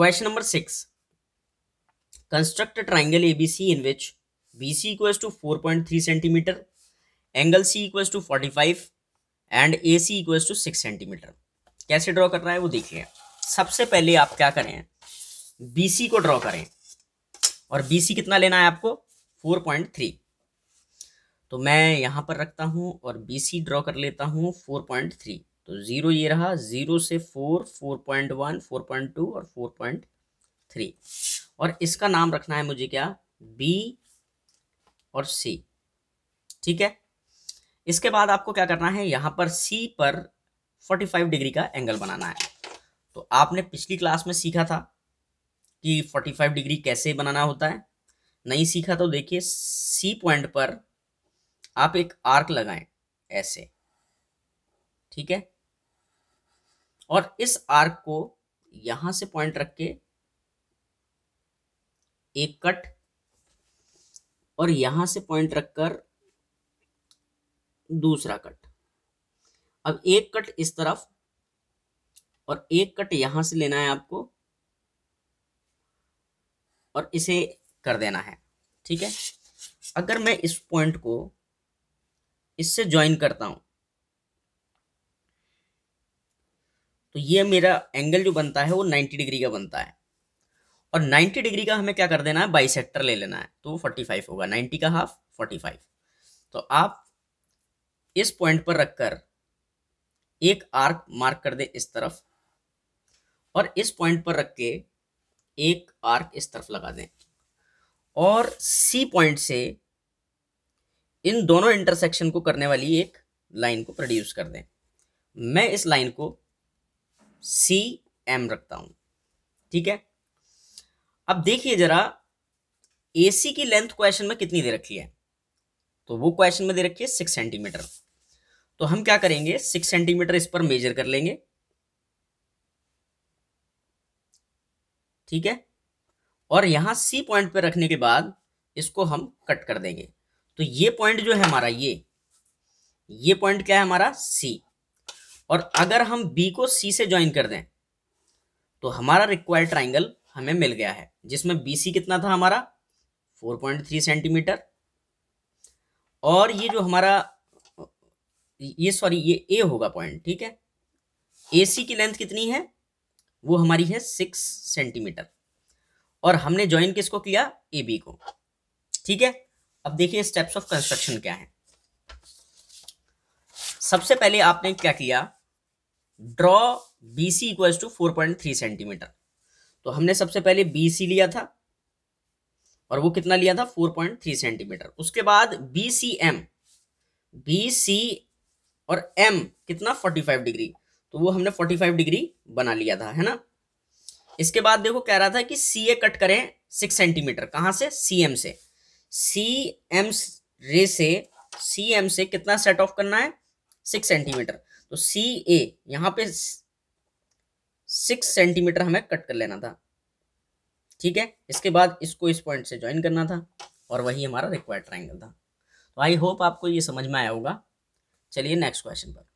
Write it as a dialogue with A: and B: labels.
A: question number A B C in which B C equal to four point three centimetre angle C equal to forty five and A C equal to six centimetre कैसे draw करना है वो देखिए सबसे पहले आप क्या करें बी सी को ड्रॉ करें और बी सी कितना लेना है आपको फोर पॉइंट थ्री तो मैं यहाँ पर रखता हूँ और बी सी ड्रॉ कर लेता हूँ फोर पॉइंट थ्री तो ज़ीरो ये रहा ज़ीरो से four four point one four point two और फोर पॉइंट थ्री और इसका नाम रखना है मुझे क्या बी और सी ठीक है इसके बाद आपको क्या करना है यहां पर सी पर फोर्टी फाइव डिग्री का एंगल बनाना है तो आपने पिछली क्लास में सीखा था कि फोर्टी फाइव डिग्री कैसे बनाना होता है नहीं सीखा तो देखिए सी पॉइंट पर आप एक आर्क लगाएं ऐसे ठीक है और इस आर्क को यहां से पॉइंट रख के एक कट और यहां से पॉइंट रखकर दूसरा कट अब एक कट इस तरफ और एक कट यहां से लेना है आपको और इसे कर देना है ठीक है अगर मैं इस पॉइंट को इससे ज्वाइन करता हूं तो ये मेरा एंगल जो बनता है वो नाइन्टी डिग्री का बनता है और 90 डिग्री का हमें क्या कर देना है बाई ले लेना है तो वो 45 होगा 90 का हाफ 45 तो आप इस पॉइंट पर रखकर एक आर्क मार्क कर दे इस तरफ और इस पॉइंट पर रख के एक आर्क इस तरफ लगा दें और सी पॉइंट से इन दोनों इंटरसेक्शन को करने वाली एक लाइन को प्रोड्यूस कर दें मैं इस लाइन को सी एम रखता हूं ठीक है अब देखिए जरा ए सी की लेंथ क्वेश्चन में कितनी दे रखी है तो वो क्वेश्चन में दे रखी है सिक्स सेंटीमीटर तो हम क्या करेंगे सिक्स सेंटीमीटर इस पर मेजर कर लेंगे ठीक है और यहां सी पॉइंट पर रखने के बाद इसको हम कट कर देंगे तो ये पॉइंट जो है हमारा ये ये पॉइंट क्या है हमारा सी और अगर हम बी को सी से ज्वाइन कर दें तो हमारा रिक्वायर्ड ट्राइंगल हमें मिल गया है जिसमें बी सी कितना था हमारा 4.3 सेंटीमीटर और ये जो हमारा ये सॉरी ये ए होगा पॉइंट ठीक है ए सी की लेंथ कितनी है वो हमारी है सिक्स सेंटीमीटर और हमने ज्वाइन किसको किया ए बी को ठीक है अब देखिए स्टेप्स ऑफ कंस्ट्रक्शन क्या है सबसे पहले आपने क्या किया draw B C equal to four point three centimetre तो हमने सबसे पहले बी सी लिया था और वो कितना लिया था फोर पॉइंट थ्री सेंटीमीटर उसके बाद B C M B C और एम कितना फोर्टी फाइव डिग्री तो वो हमने फोर्टी फाइव डिग्री बना लिया था है ना इसके बाद देखो कह रहा था कि सी ए कट करें सिक्स सेंटीमीटर कहाँ से सी एम से सी एम रे से सी एम से कितना सेट ऑफ करना है सिक्स सेंटीमीटर तो सी ए यहां पे सिक्स सेंटीमीटर हमें कट कर लेना था ठीक है इसके बाद इसको इस पॉइंट से ज्वाइन करना था और वही हमारा रिक्वायर्ड ट्राइंगल था तो आई होप आपको ये समझ में आया होगा चलिए नेक्स्ट क्वेश्चन पर